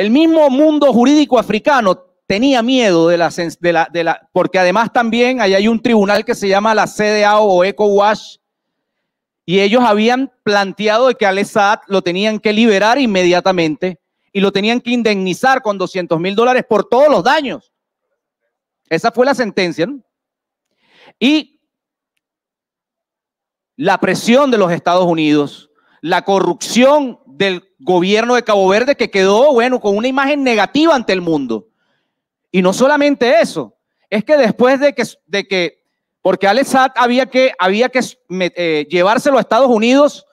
El mismo mundo jurídico africano tenía miedo de la, de porque además también ahí hay un tribunal que se llama la CDAO o Wash y ellos habían planteado de que al Assad lo tenían que liberar inmediatamente y lo tenían que indemnizar con 200 mil dólares por todos los daños. Esa fue la sentencia. Y la presión de los Estados Unidos, la corrupción del gobierno de Cabo Verde que quedó, bueno, con una imagen negativa ante el mundo. Y no solamente eso, es que después de que, de que porque Al Saad había que, había que eh, llevárselo a Estados Unidos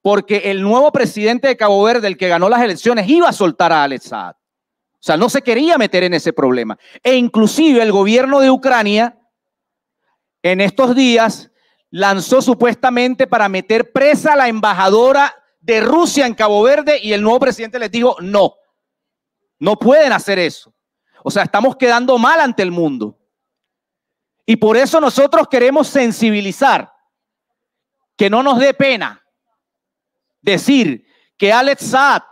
porque el nuevo presidente de Cabo Verde, el que ganó las elecciones, iba a soltar a Al Saad. O sea, no se quería meter en ese problema. E inclusive el gobierno de Ucrania en estos días lanzó supuestamente para meter presa a la embajadora de Rusia en Cabo Verde y el nuevo presidente les dijo, no, no pueden hacer eso. O sea, estamos quedando mal ante el mundo. Y por eso nosotros queremos sensibilizar, que no nos dé pena decir que Alex Saad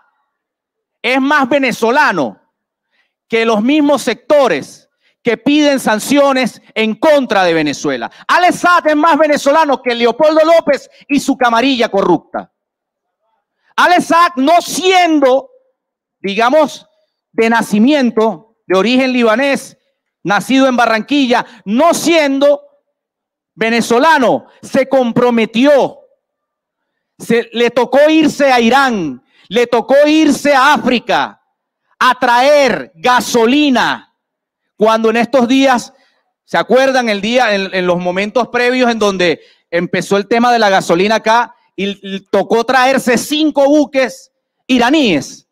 es más venezolano que los mismos sectores que piden sanciones en contra de Venezuela. Alex Saad es más venezolano que Leopoldo López y su camarilla corrupta. Al no siendo, digamos, de nacimiento, de origen libanés, nacido en Barranquilla, no siendo venezolano, se comprometió. Se, le tocó irse a Irán, le tocó irse a África a traer gasolina. Cuando en estos días, ¿se acuerdan el día, en los momentos previos en donde empezó el tema de la gasolina acá? y tocó traerse cinco buques iraníes.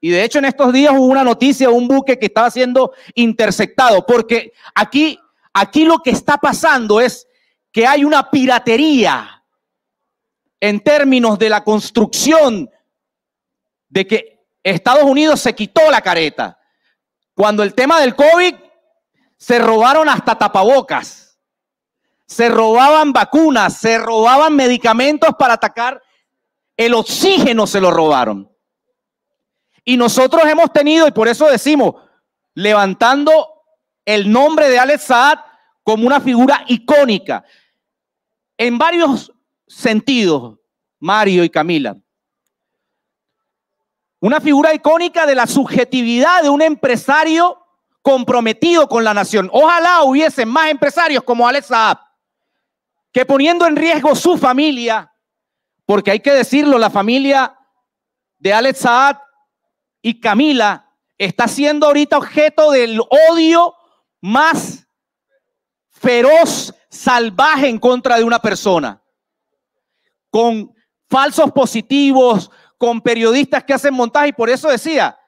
Y de hecho en estos días hubo una noticia, un buque que estaba siendo interceptado, porque aquí, aquí lo que está pasando es que hay una piratería en términos de la construcción de que Estados Unidos se quitó la careta. Cuando el tema del COVID, se robaron hasta tapabocas se robaban vacunas, se robaban medicamentos para atacar, el oxígeno se lo robaron. Y nosotros hemos tenido, y por eso decimos, levantando el nombre de Alex Saad como una figura icónica, en varios sentidos, Mario y Camila. Una figura icónica de la subjetividad de un empresario comprometido con la nación. Ojalá hubiesen más empresarios como Alex que poniendo en riesgo su familia, porque hay que decirlo, la familia de Alex Saad y Camila está siendo ahorita objeto del odio más feroz, salvaje en contra de una persona. Con falsos positivos, con periodistas que hacen montaje. Y por eso decía,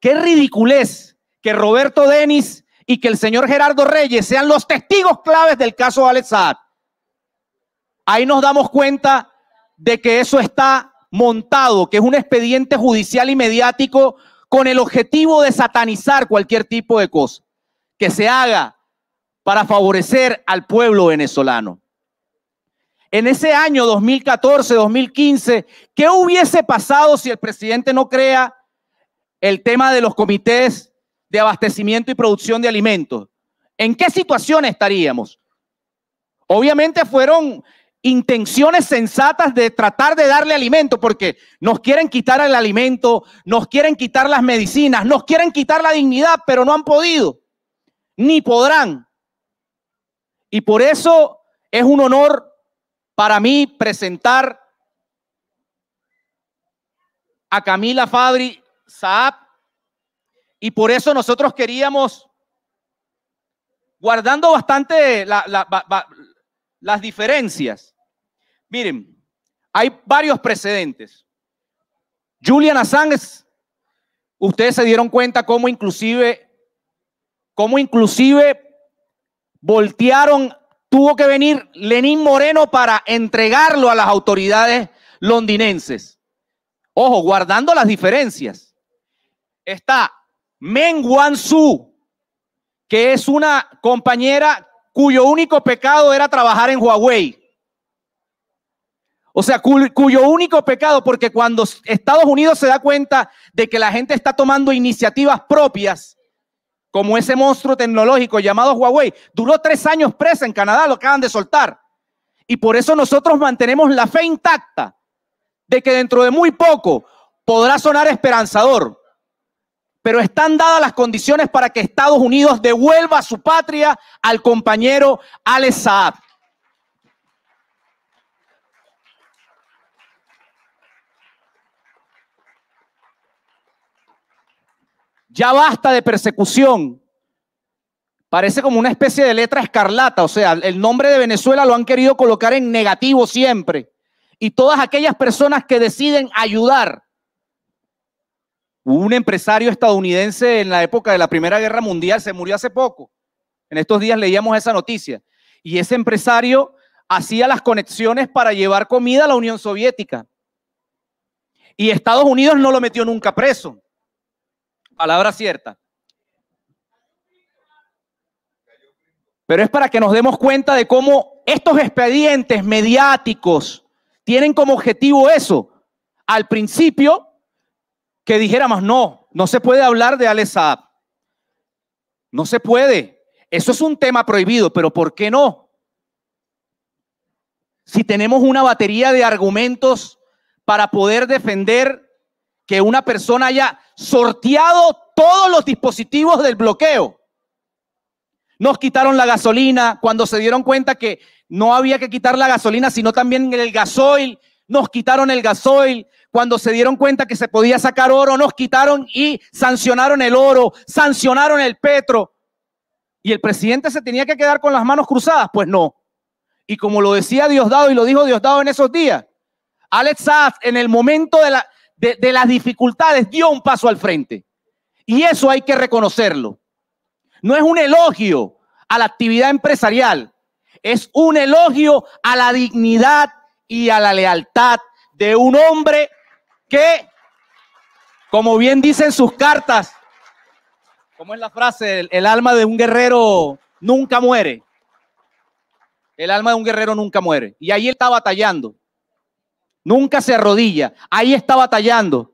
qué ridiculez que Roberto Denis y que el señor Gerardo Reyes sean los testigos claves del caso Alex Saad. Ahí nos damos cuenta de que eso está montado, que es un expediente judicial y mediático con el objetivo de satanizar cualquier tipo de cosa que se haga para favorecer al pueblo venezolano. En ese año 2014-2015, ¿qué hubiese pasado si el presidente no crea el tema de los comités de abastecimiento y producción de alimentos? ¿En qué situación estaríamos? Obviamente fueron intenciones sensatas de tratar de darle alimento, porque nos quieren quitar el alimento, nos quieren quitar las medicinas, nos quieren quitar la dignidad, pero no han podido, ni podrán. Y por eso es un honor para mí presentar a Camila Fabri Saab, y por eso nosotros queríamos, guardando bastante las diferencias, Miren, hay varios precedentes. Julian Assange, ustedes se dieron cuenta cómo inclusive, cómo inclusive voltearon, tuvo que venir Lenín Moreno para entregarlo a las autoridades londinenses. Ojo, guardando las diferencias. Está Meng Wanzhou, que es una compañera cuyo único pecado era trabajar en Huawei. O sea, cuyo único pecado, porque cuando Estados Unidos se da cuenta de que la gente está tomando iniciativas propias, como ese monstruo tecnológico llamado Huawei, duró tres años presa en Canadá, lo acaban de soltar. Y por eso nosotros mantenemos la fe intacta de que dentro de muy poco podrá sonar esperanzador, pero están dadas las condiciones para que Estados Unidos devuelva su patria al compañero Alex Saab. Ya basta de persecución. Parece como una especie de letra escarlata, o sea, el nombre de Venezuela lo han querido colocar en negativo siempre. Y todas aquellas personas que deciden ayudar. un empresario estadounidense en la época de la Primera Guerra Mundial, se murió hace poco. En estos días leíamos esa noticia. Y ese empresario hacía las conexiones para llevar comida a la Unión Soviética. Y Estados Unidos no lo metió nunca preso. Palabra cierta. Pero es para que nos demos cuenta de cómo estos expedientes mediáticos tienen como objetivo eso. Al principio, que dijéramos, no, no se puede hablar de al Saab. No se puede. Eso es un tema prohibido, pero ¿por qué no? Si tenemos una batería de argumentos para poder defender que una persona haya sorteado todos los dispositivos del bloqueo. Nos quitaron la gasolina cuando se dieron cuenta que no había que quitar la gasolina, sino también el gasoil. Nos quitaron el gasoil. Cuando se dieron cuenta que se podía sacar oro, nos quitaron y sancionaron el oro, sancionaron el petro. ¿Y el presidente se tenía que quedar con las manos cruzadas? Pues no. Y como lo decía Diosdado y lo dijo Diosdado en esos días, Alex en el momento de la, de, las dificultades dio un paso al frente. Y eso hay que reconocerlo. No es un elogio a la actividad empresarial, es un elogio a la dignidad y a la lealtad de un hombre que, como bien dicen sus cartas, como es la frase? El, alma de un guerrero nunca muere. El alma de un guerrero nunca muere. Y ahí él está batallando. Nunca se arrodilla. Ahí está batallando.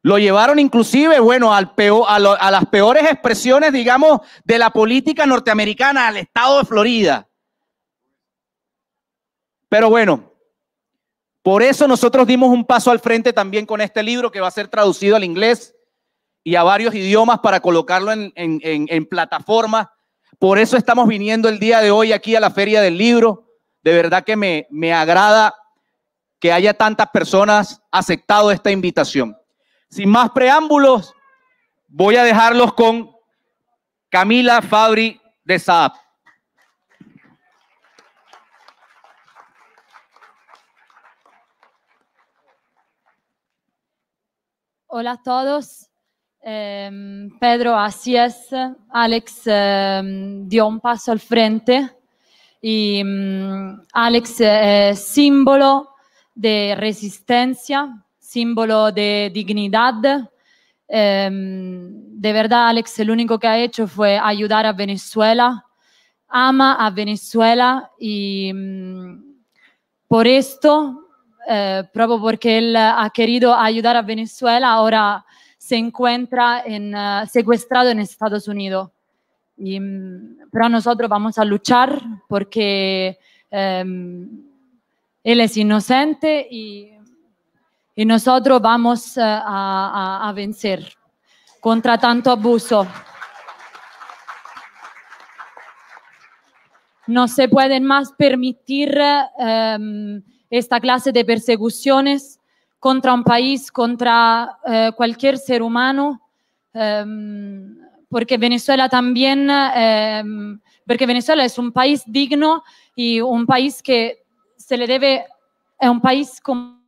Lo llevaron inclusive, bueno, al a, las peores expresiones, digamos, de la política norteamericana al estado de Florida. Pero bueno, por eso nosotros dimos un paso al frente también con este libro que va a ser traducido al inglés y a varios idiomas para colocarlo en, plataforma plataformas. Por eso estamos viniendo el día de hoy aquí a la Feria del Libro. De verdad que me, me agrada que haya tantas personas aceptado esta invitación. Sin más preámbulos, voy a dejarlos con Camila Fabri de Saab. Hola a todos. Em, Pedro, así es. Alex em, dio un paso al frente y mm, Alex es eh, símbolo de resistencia, símbolo de dignidad. Em, de verdad, Alex, el único que ha hecho fue ayudar a Venezuela, ama a Venezuela y mm, por esto, eh, proprio porque él ha querido ayudar a Venezuela, ahora se encuentra en, eh, secuestrado en Estados Unidos. Mm, pero nosotros vamos a luchar porque... Em, él es inocente y, nosotros vamos eh, a, vencer contra tanto abuso. No se pueden más permitir em, esta clase de persecuciones contra un país, contra eh, cualquier ser humano, em, porque Venezuela también, em, porque Venezuela es un país digno y un país que se le debe a un país como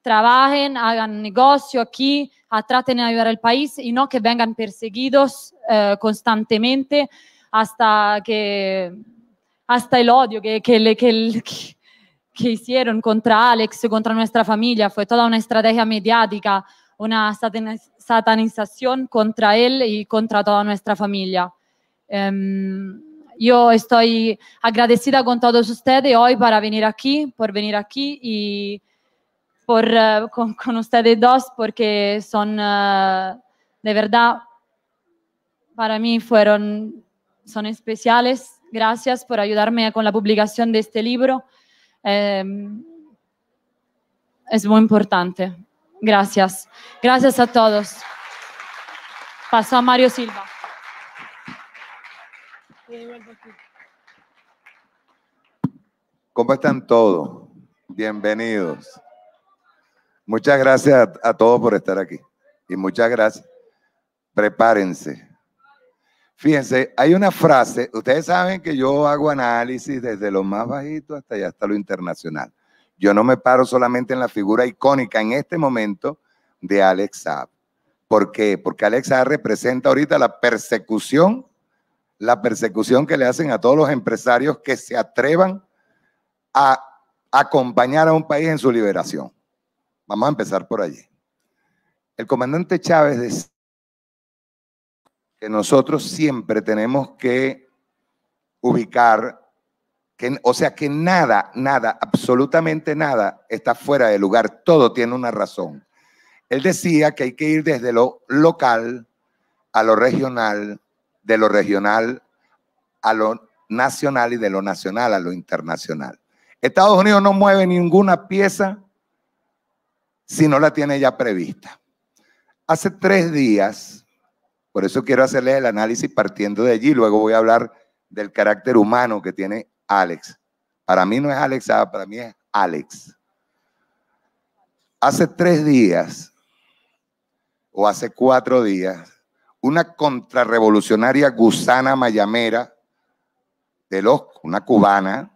trabajen, hagan negocio aquí, traten de ayudar al país y no que vengan perseguidos eh, constantemente hasta que hasta el odio que, que, hicieron contra Alex, contra nuestra familia, fue toda una estrategia mediática una satanización contra él y contra toda nuestra familia. Em, yo estoy agradecida con todos ustedes hoy para venir aquí, por venir aquí y por, eh, con, ustedes dos, porque son eh, de verdad, para mí fueron, son especiales. Gracias por ayudarme con la publicación de este libro. Em, es muy importante. Gracias. Gracias a todos. Paso a Mario Silva. ¿Cómo están todos? Bienvenidos. Muchas gracias a, todos por estar aquí. Y muchas gracias. Prepárense. Fíjense, hay una frase, ustedes saben que yo hago análisis desde lo más bajito hasta ya hasta lo internacional. Yo no me paro solamente en la figura icónica en este momento de Alex Saab. ¿Por qué? Porque Alex Saab representa ahorita la persecución, la persecución que le hacen a todos los empresarios que se atrevan a acompañar a un país en su liberación. Vamos a empezar por allí. El comandante Chávez decía que nosotros siempre tenemos que ubicar o sea que nada, nada, absolutamente nada está fuera de lugar. Todo tiene una razón. Él decía que hay que ir desde lo local a lo regional, de lo regional a lo nacional y de lo nacional a lo internacional. Estados Unidos no mueve ninguna pieza si no la tiene ya prevista. Hace tres días, por eso quiero hacerle el análisis partiendo de allí, luego voy a hablar del carácter humano que tiene Alex. Para mí no es Alex, para mí es Alex. Hace tres días o hace cuatro días, una contrarrevolucionaria gusana mayamera de los, una cubana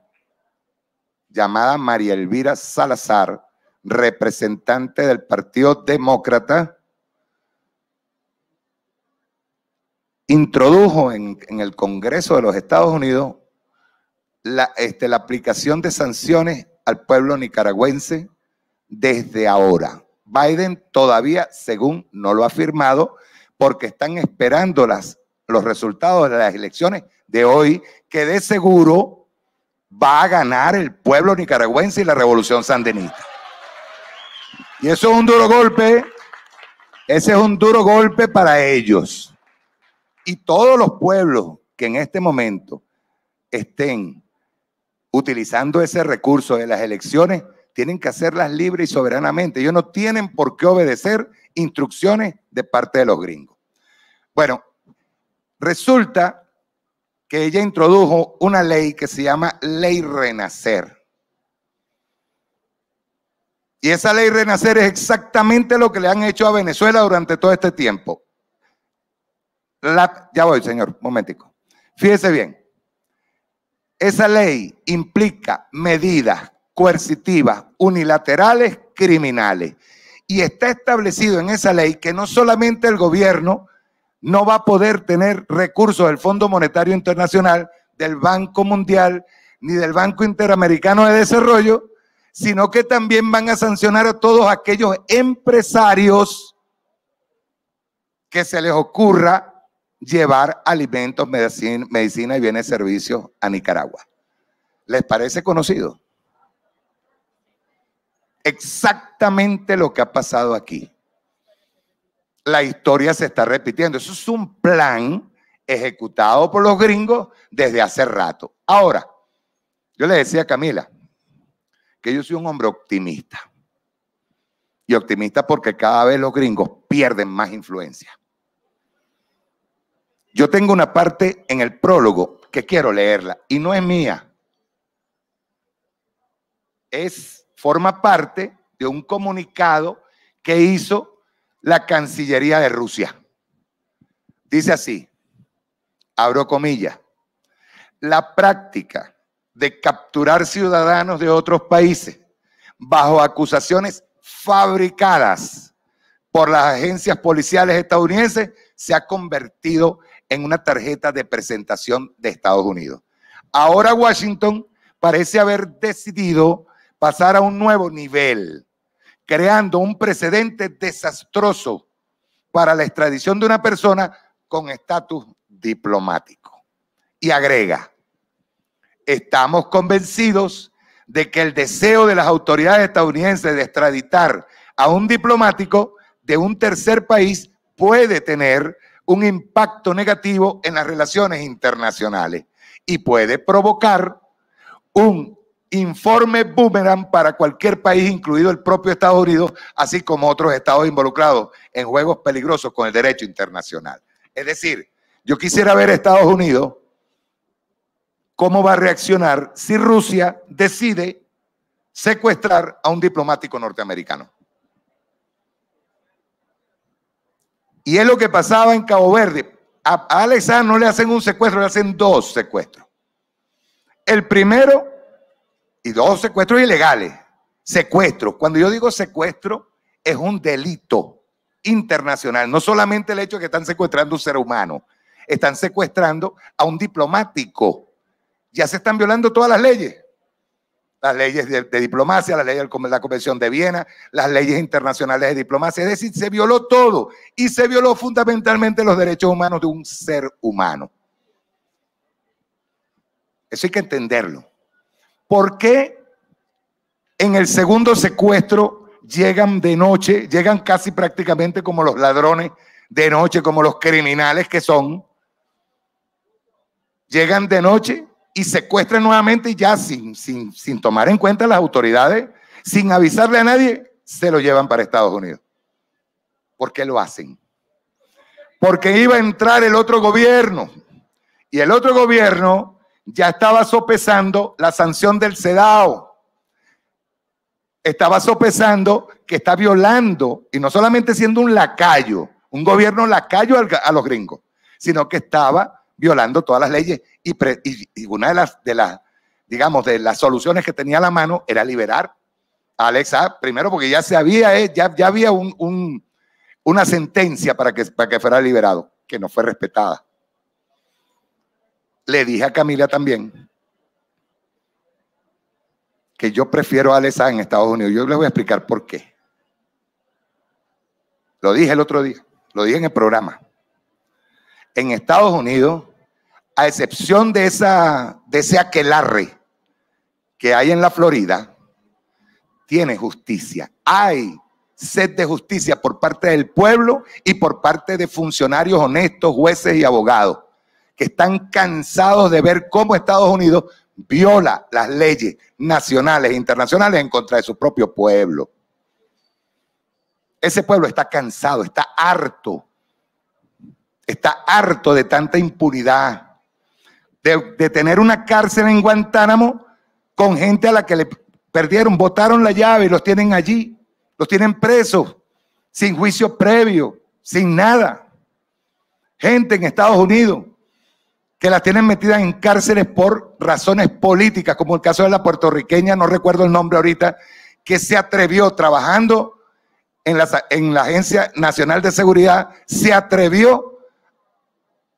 llamada María Elvira Salazar, representante del Partido Demócrata, introdujo en, el Congreso de los Estados Unidos la, este, la aplicación de sanciones al pueblo nicaragüense desde ahora. Biden todavía, según no lo ha firmado, porque están esperando las, los resultados de las elecciones de hoy, que de seguro va a ganar el pueblo nicaragüense y la revolución sandinista. Y eso es un duro golpe, ese es un duro golpe para ellos. Y todos los pueblos que en este momento estén utilizando ese recurso de las elecciones, tienen que hacerlas libres y soberanamente. Ellos no tienen por qué obedecer instrucciones de parte de los gringos. Bueno, resulta que ella introdujo una ley que se llama Ley Renacer. Y esa ley Renacer es exactamente lo que le han hecho a Venezuela durante todo este tiempo. La, ya voy, señor, momentico. Fíjese bien. Esa ley implica medidas coercitivas, unilaterales, criminales. Y está establecido en esa ley que no solamente el gobierno no va a poder tener recursos del Fondo Monetario Internacional, del Banco Mundial, ni del Banco Interamericano de Desarrollo, sino que también van a sancionar a todos aquellos empresarios que se les ocurra llevar alimentos, medicina, y bienes servicios a Nicaragua. ¿Les parece conocido? Exactamente lo que ha pasado aquí. La historia se está repitiendo. Eso es un plan ejecutado por los gringos desde hace rato. Ahora, yo le decía a Camila que yo soy un hombre optimista. Y optimista porque cada vez los gringos pierden más influencia. Yo tengo una parte en el prólogo que quiero leerla y no es mía. Es forma parte de un comunicado que hizo la Cancillería de Rusia. Dice así, abro comillas, la práctica de capturar ciudadanos de otros países bajo acusaciones fabricadas por las agencias policiales estadounidenses se ha convertido en una tarjeta de presentación de Estados Unidos. Ahora Washington parece haber decidido pasar a un nuevo nivel, creando un precedente desastroso para la extradición de una persona con estatus diplomático. Y agrega, estamos convencidos de que el deseo de las autoridades estadounidenses de extraditar a un diplomático de un tercer país puede tener un impacto negativo en las relaciones internacionales y puede provocar un informe boomerang para cualquier país, incluido el propio Estados Unidos, así como otros estados involucrados en juegos peligrosos con el derecho internacional. Es decir, yo quisiera ver a Estados Unidos cómo va a reaccionar si Rusia decide secuestrar a un diplomático norteamericano. Y es lo que pasaba en Cabo Verde. A, Alexa no le hacen un secuestro, le hacen dos secuestros. El primero, y dos secuestros ilegales. Secuestro. Cuando yo digo secuestro, es un delito internacional. No solamente el hecho de que están secuestrando un ser humano, están secuestrando a un diplomático. Ya se están violando todas las leyes las leyes de, diplomacia, la ley de la Convención de Viena, las leyes internacionales de diplomacia. Es decir, se violó todo y se violó fundamentalmente los derechos humanos de un ser humano. Eso hay que entenderlo. ¿Por qué en el segundo secuestro llegan de noche, llegan casi prácticamente como los ladrones de noche, como los criminales que son? Llegan de noche y secuestran nuevamente y ya sin, sin, sin tomar en cuenta las autoridades, sin avisarle a nadie, se lo llevan para Estados Unidos. ¿Por qué lo hacen? Porque iba a entrar el otro gobierno y el otro gobierno ya estaba sopesando la sanción del CEDAO. Estaba sopesando que está violando, y no solamente siendo un lacayo, un gobierno lacayo a los gringos, sino que estaba violando todas las leyes y, una de las, de las, digamos, de las soluciones que tenía a la mano era liberar a Alexa primero porque ya se había, eh, ya, ya había un, un, una sentencia para que, para que fuera liberado, que no fue respetada. Le dije a Camila también que yo prefiero a Alexa en Estados Unidos. Yo les voy a explicar por qué. Lo dije el otro día, lo dije en el programa en Estados Unidos, a excepción de, esa, de ese aquelarre que hay en la Florida, tiene justicia. Hay sed de justicia por parte del pueblo y por parte de funcionarios honestos, jueces y abogados, que están cansados de ver cómo Estados Unidos viola las leyes nacionales e internacionales en contra de su propio pueblo. Ese pueblo está cansado, está harto está harto de tanta impunidad, de, tener una cárcel en Guantánamo con gente a la que le perdieron, botaron la llave y los tienen allí, los tienen presos, sin juicio previo, sin nada. Gente en Estados Unidos que las tienen metidas en cárceles por razones políticas, como el caso de la puertorriqueña, no recuerdo el nombre ahorita, que se atrevió trabajando en la, en la Agencia Nacional de Seguridad, se atrevió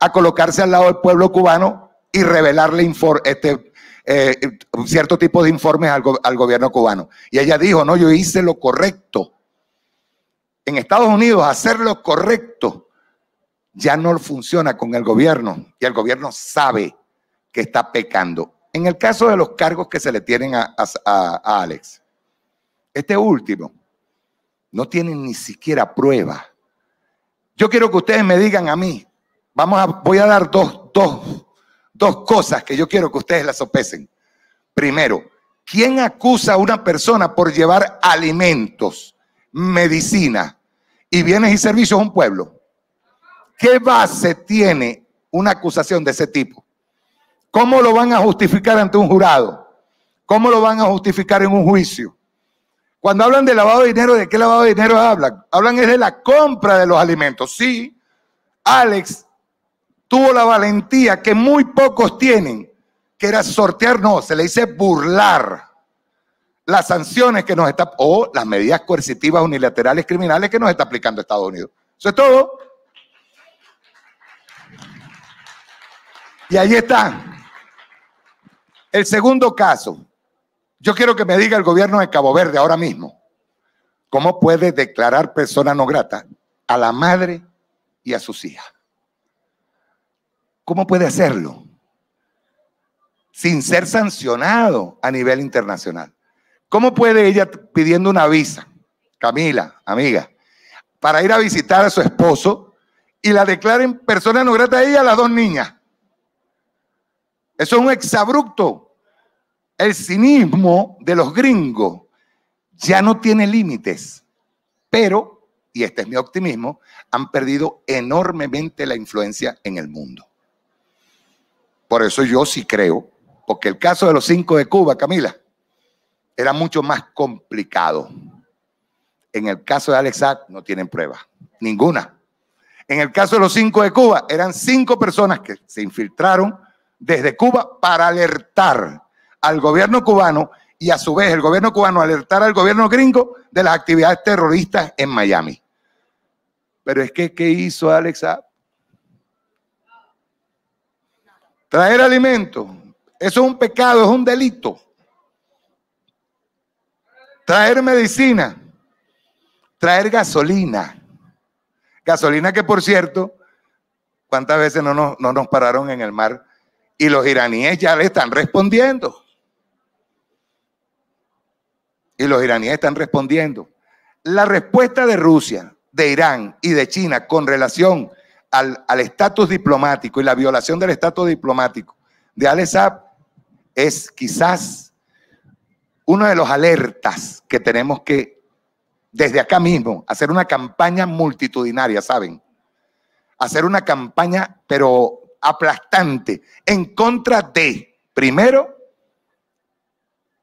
a colocarse al lado del pueblo cubano y revelarle este, eh, cierto tipo de informes al, gobierno cubano. Y ella dijo, no, yo hice lo correcto. En Estados Unidos, hacer lo correcto ya no funciona con el gobierno y el gobierno sabe que está pecando. En el caso de los cargos que se le tienen a, a Alex, este último no tiene ni siquiera prueba. Yo quiero que ustedes me digan a mí, a, voy a dar dos, dos, dos cosas que yo quiero que ustedes las sopesen. Primero, ¿quién acusa a una persona por llevar alimentos, medicina y bienes y servicios a un pueblo? ¿Qué base tiene una acusación de ese tipo? ¿Cómo lo van a justificar ante un jurado? ¿Cómo lo van a justificar en un juicio? Cuando hablan de lavado de dinero, ¿de qué lavado de dinero hablan? Hablan es de la compra de los alimentos. Sí, Alex tuvo la valentía que muy pocos tienen, que era sortear, no, se le dice burlar las sanciones que nos está, o las medidas coercitivas unilaterales criminales que nos está aplicando Estados Unidos. Eso es todo. Y ahí está. El segundo caso. Yo quiero que me diga el gobierno de Cabo Verde ahora mismo. ¿Cómo puede declarar persona no grata a la madre y a sus hijas? ¿Cómo puede hacerlo? Sin ser sancionado a nivel internacional. ¿Cómo puede ella pidiendo una visa, Camila, amiga, para ir a visitar a su esposo y la declaren persona no grata a ella a las dos niñas? Eso es un exabrupto. El cinismo de los gringos ya no tiene límites, pero, y este es mi optimismo, han perdido enormemente la influencia en el mundo. Por eso yo sí creo, porque el caso de los cinco de Cuba, Camila, era mucho más complicado. En el caso de Alexa no tienen pruebas, ninguna. En el caso de los cinco de Cuba, eran cinco personas que se infiltraron desde Cuba para alertar al gobierno cubano y a su vez el gobierno cubano alertar al gobierno gringo de las actividades terroristas en Miami. Pero es que, ¿qué hizo Alexa? Traer alimento. Eso es un pecado, es un delito. Traer medicina. Traer gasolina. Gasolina que, por cierto, ¿cuántas veces no nos, no nos pararon en el mar? Y los iraníes ya le están respondiendo. Y los iraníes están respondiendo. La respuesta de Rusia, de Irán y de China con relación al estatus diplomático y la violación del estatus diplomático de al es quizás uno de los alertas que tenemos que, desde acá mismo, hacer una campaña multitudinaria, ¿saben? Hacer una campaña, pero aplastante, en contra de, primero,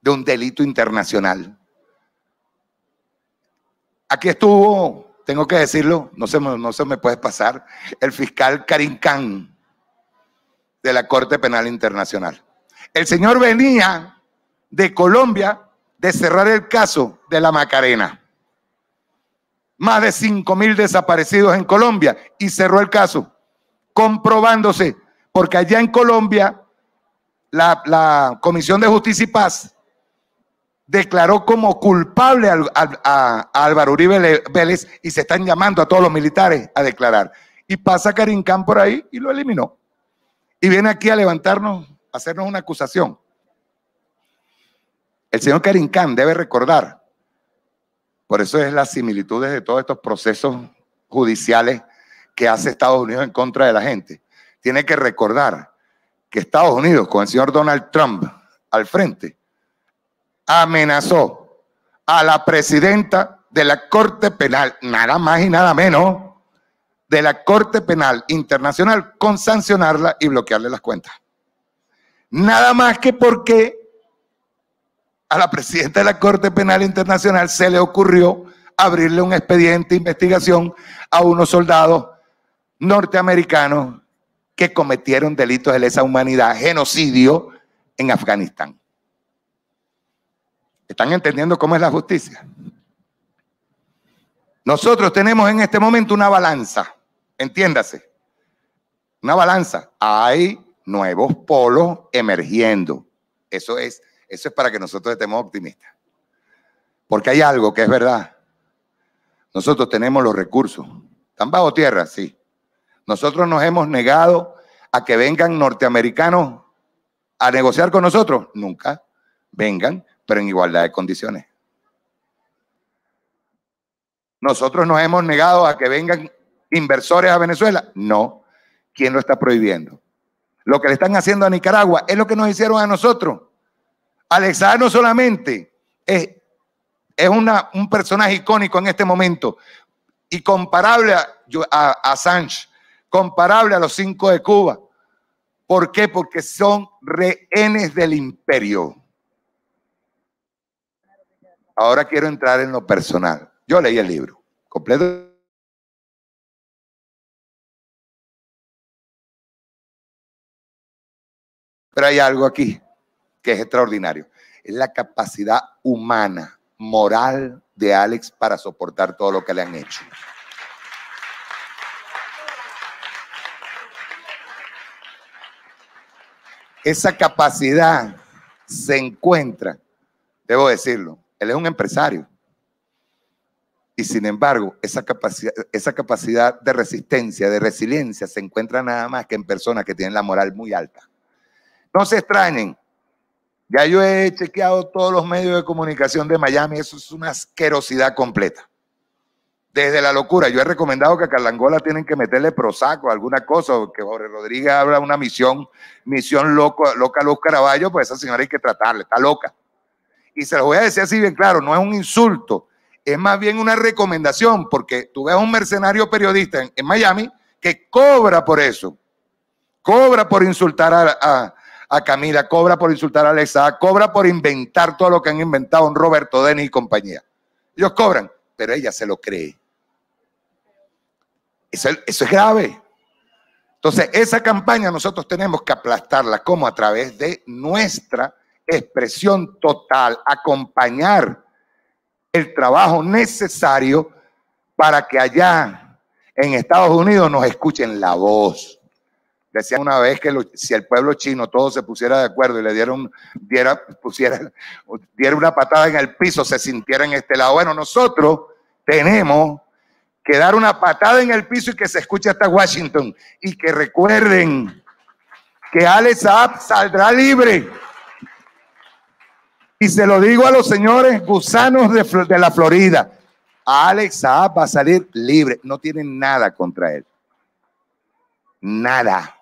de un delito internacional. Aquí estuvo tengo que decirlo, no se, no se me puede pasar, el fiscal Karim Khan de la Corte Penal Internacional. El señor venía de Colombia de cerrar el caso de la Macarena. Más de 5 mil desaparecidos en Colombia y cerró el caso, comprobándose, porque allá en Colombia la, la Comisión de Justicia y Paz declaró como culpable a, Álvaro Uribe Vélez y se están llamando a todos los militares a declarar. Y pasa Khan por ahí y lo eliminó. Y viene aquí a levantarnos, a hacernos una acusación. El señor Khan debe recordar, por eso es la similitudes de todos estos procesos judiciales que hace Estados Unidos en contra de la gente. Tiene que recordar que Estados Unidos, con el señor Donald Trump al frente, amenazó a la presidenta de la Corte Penal, nada más y nada menos, de la Corte Penal Internacional con sancionarla y bloquearle las cuentas. Nada más que porque a la presidenta de la Corte Penal Internacional se le ocurrió abrirle un expediente de investigación a unos soldados norteamericanos que cometieron delitos de lesa humanidad, genocidio en Afganistán. ¿Están entendiendo cómo es la justicia? Nosotros tenemos en este momento una balanza, entiéndase, una balanza. Hay nuevos polos emergiendo. Eso es, eso es para que nosotros estemos optimistas. Porque hay algo que es verdad. Nosotros tenemos los recursos. Están bajo tierra, sí. Nosotros nos hemos negado a que vengan norteamericanos a negociar con nosotros. Nunca. Vengan, pero en igualdad de condiciones. ¿Nosotros nos hemos negado a que vengan inversores a Venezuela? No. ¿Quién lo está prohibiendo? Lo que le están haciendo a Nicaragua es lo que nos hicieron a nosotros. Alexander no solamente es, es una, un personaje icónico en este momento y comparable a, a, a Sánchez, comparable a los cinco de Cuba. ¿Por qué? Porque son rehenes del imperio. Ahora quiero entrar en lo personal. Yo leí el libro completo. Pero hay algo aquí que es extraordinario. Es la capacidad humana, moral de Alex para soportar todo lo que le han hecho. Esa capacidad se encuentra, debo decirlo, él es un empresario. Y sin embargo, esa capacidad, esa capacidad de resistencia, de resiliencia, se encuentra nada más que en personas que tienen la moral muy alta. No se extrañen. Ya yo he chequeado todos los medios de comunicación de Miami. Eso es una asquerosidad completa. Desde la locura. Yo he recomendado que a Carlangola tienen que meterle prosaco, alguna cosa, que Jorge Rodríguez habla una misión, misión loca, loca los Caraballo, pues esa señora hay que tratarle, está loca y se lo voy a decir así bien claro, no es un insulto, es más bien una recomendación, porque tú ves a un mercenario periodista en, Miami que cobra por eso, cobra por insultar a, Camila, cobra por insultar a Alexa, cobra por inventar todo lo que han inventado en Roberto Denis y compañía. Ellos cobran, pero ella se lo cree. Eso, eso es grave. Entonces, esa campaña nosotros tenemos que aplastarla como a través de nuestra expresión total, acompañar el trabajo necesario para que allá en Estados Unidos nos escuchen la voz. Decían una vez que si el pueblo chino todo se pusiera de acuerdo y le dieron, diera, pusiera, diera una patada en el piso, se sintiera en este lado. Bueno, nosotros tenemos que dar una patada en el piso y que se escuche hasta Washington. Y que recuerden que Alex Saab saldrá libre. Y se lo digo a los señores gusanos de, la Florida. Alex Saab va a salir libre. No tienen nada contra él. Nada.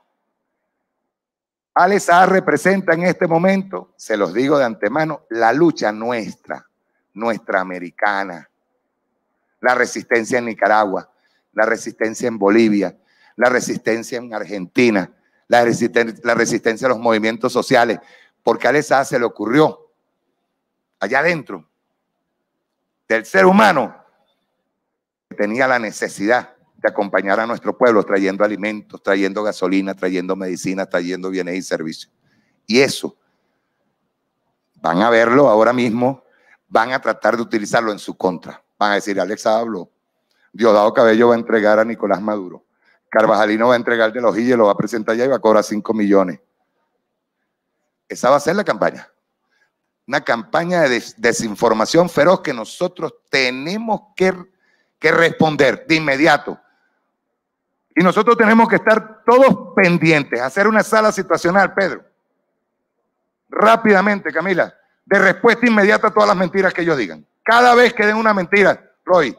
Alex Saab representa en este momento, se los digo de antemano, la lucha nuestra, nuestra americana. La resistencia en Nicaragua, la resistencia en Bolivia, la resistencia en Argentina, la, la resistencia a los movimientos sociales. Porque a Alex Saab se le ocurrió allá adentro del ser humano que tenía la necesidad de acompañar a nuestro pueblo trayendo alimentos, trayendo gasolina, trayendo medicina, trayendo bienes y servicios. Y eso, van a verlo ahora mismo, van a tratar de utilizarlo en su contra. Van a decir, Alex habló, Diosdado Cabello va a entregar a Nicolás Maduro, Carvajalino va a entregar de los y lo va a presentar allá y va a cobrar 5 millones. Esa va a ser la campaña una campaña de desinformación feroz que nosotros tenemos que, que responder de inmediato. Y nosotros tenemos que estar todos pendientes, hacer una sala situacional, Pedro. Rápidamente, Camila, de respuesta inmediata a todas las mentiras que ellos digan. Cada vez que den una mentira, Roy,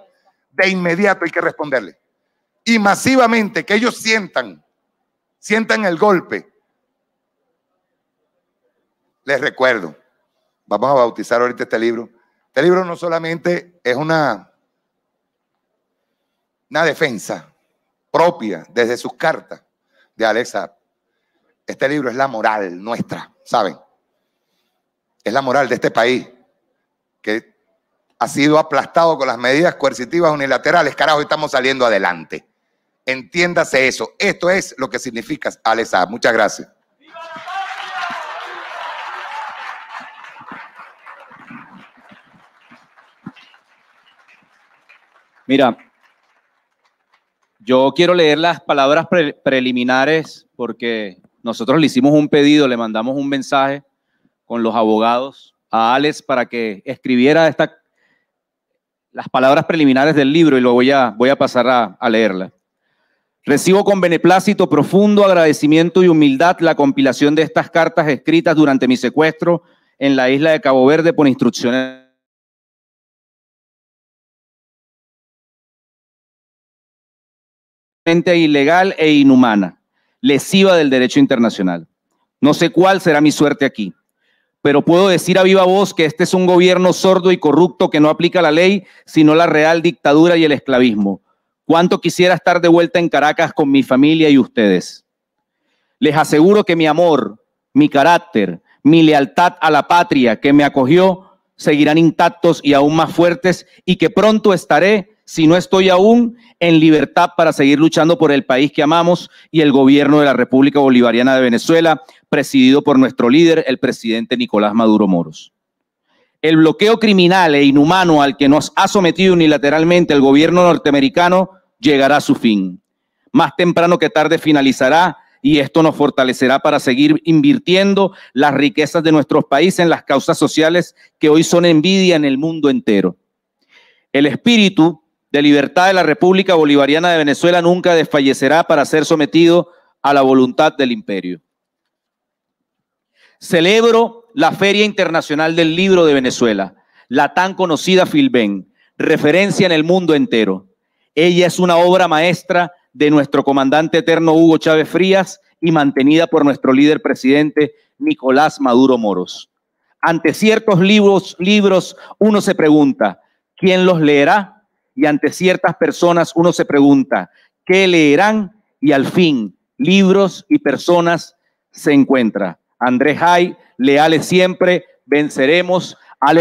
de inmediato hay que responderle. Y masivamente, que ellos sientan, sientan el golpe. Les recuerdo, Vamos a bautizar ahorita este libro. Este libro no solamente es una, una defensa propia desde sus cartas de Alexa. Este libro es la moral nuestra, ¿saben? Es la moral de este país que ha sido aplastado con las medidas coercitivas unilaterales. Carajo, estamos saliendo adelante. Entiéndase eso. Esto es lo que significa Alexa. Muchas gracias. Mira, yo quiero leer las palabras preliminares porque nosotros le hicimos un pedido, le mandamos un mensaje con los abogados a Alex para que escribiera las palabras preliminares del libro y luego ya voy a pasar a, a leerla. Recibo con beneplácito, profundo agradecimiento y humildad la compilación de estas cartas escritas durante mi secuestro en la isla de Cabo Verde por instrucciones ilegal e inhumana, lesiva del derecho internacional. No sé cuál será mi suerte aquí, pero puedo decir a viva voz que este es un gobierno sordo y corrupto que no aplica la ley, sino la real dictadura y el esclavismo. Cuánto quisiera estar de vuelta en Caracas con mi familia y ustedes. Les aseguro que mi amor, mi carácter, mi lealtad a la patria que me acogió seguirán intactos y aún más fuertes y que pronto estaré si no estoy aún en libertad para seguir luchando por el país que amamos y el gobierno de la República Bolivariana de Venezuela, presidido por nuestro líder, el presidente Nicolás Maduro Moros. El bloqueo criminal e inhumano al que nos ha sometido unilateralmente el gobierno norteamericano llegará a su fin. Más temprano que tarde finalizará y esto nos fortalecerá para seguir invirtiendo las riquezas de nuestros países en las causas sociales que hoy son envidia en el mundo entero. El espíritu de libertad de la República Bolivariana de Venezuela nunca desfallecerá para ser sometido a la voluntad del imperio. Celebro la Feria Internacional del Libro de Venezuela, la tan conocida Filben, referencia en el mundo entero. Ella es una obra maestra de nuestro comandante eterno Hugo Chávez Frías y mantenida por nuestro líder presidente Nicolás Maduro Moros. Ante ciertos libros, libros uno se pregunta, ¿quién los leerá? y ante ciertas personas uno se pregunta, ¿qué leerán? Y al fin, libros y personas se encuentra. Andrés Hay, leales siempre, venceremos. a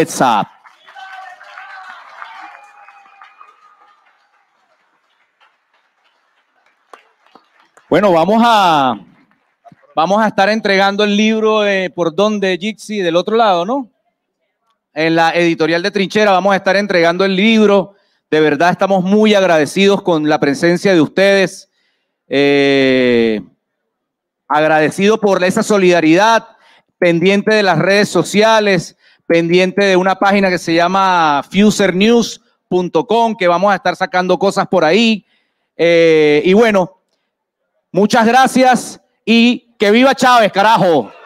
Bueno, vamos a, vamos a estar entregando el libro por donde Jixi del otro lado, ¿no? En la editorial de Trinchera vamos a estar entregando el libro de verdad estamos muy agradecidos con la presencia de ustedes. Eh, agradecido por esa solidaridad, pendiente de las redes sociales, pendiente de una página que se llama fusernews.com, que vamos a estar sacando cosas por ahí. Eh, y bueno, muchas gracias y que viva Chávez, carajo.